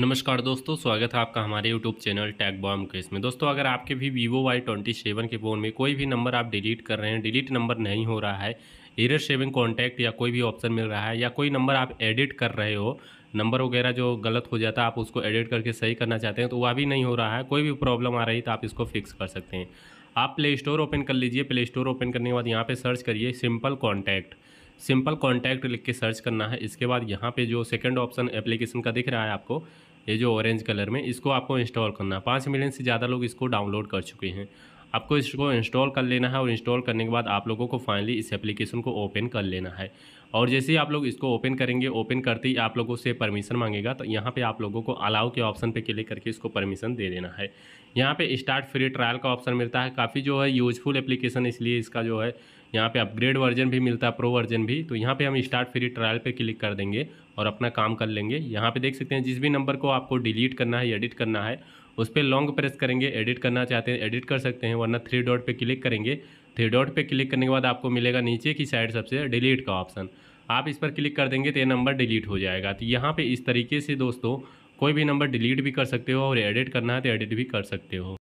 नमस्कार दोस्तों स्वागत है आपका हमारे YouTube चैनल टैग बॉम के इसमें दोस्तों अगर आपके भी वीवो वाई ट्वेंटी सेवन के फ़ोन में कोई भी नंबर आप डिलीट कर रहे हैं डिलीट नंबर नहीं हो रहा है एरर सेविंग कॉन्टैक्ट या कोई भी ऑप्शन मिल रहा है या कोई नंबर आप एडिट कर रहे हो नंबर वगैरह जो गलत हो जाता है आप उसको एडिट करके सही करना चाहते हैं तो वह भी नहीं हो रहा है कोई भी प्रॉब्लम आ रही तो आप इसको फिक्स कर सकते हैं आप प्ले स्टोर ओपन कर लीजिए प्ले स्टोर ओपन करने के बाद यहाँ पर सर्च करिए सिंपल कॉन्टैक्ट सिंपल कॉन्टैक्ट लिख के सर्च करना है इसके बाद यहाँ पे जो सेकंड ऑप्शन एप्लीकेशन का दिख रहा है आपको ये जो ऑरेंज कलर में इसको आपको इंस्टॉल करना है पाँच मिलियन से ज़्यादा लोग इसको डाउनलोड कर चुके हैं आपको इसको इंस्टॉल कर लेना है और इंस्टॉल करने के बाद आप लोगों को फाइनली इस एप्लीकेशन को ओपन कर लेना है और जैसे ही आप लोग इसको ओपन करेंगे ओपन करते ही आप लोगों से परमिशन मांगेगा तो यहाँ पे आप लोगों को अलाउ के ऑप्शन पे क्लिक करके इसको परमिशन दे देना है यहाँ पे स्टार्ट फ्री ट्रायल का ऑप्शन मिलता है काफ़ी जो है यूजफुल एप्लीकेशन इसलिए इसका जो है यहाँ पे अपग्रेड वर्जन भी मिलता है प्रो वर्जन भी तो यहाँ पे हम स्टार्ट फ्री ट्रायल पे क्लिक कर देंगे और अपना काम कर लेंगे यहाँ पे देख सकते हैं जिस भी नंबर को आपको डिलीट करना है एडिट करना है उस पर लॉन्ग प्रेस करेंगे एडिट करना चाहते हैं एडिट कर सकते हैं वरना थ्री डॉट पे क्लिक करेंगे थ्री डॉट पे क्लिक करने के बाद आपको मिलेगा नीचे की साइड सबसे डिलीट का ऑप्शन आप इस पर क्लिक कर देंगे तो ये नंबर डिलीट हो जाएगा तो यहाँ पर इस तरीके से दोस्तों कोई भी नंबर डिलीट भी कर सकते हो और एडिट करना है तो एडिट भी कर सकते हो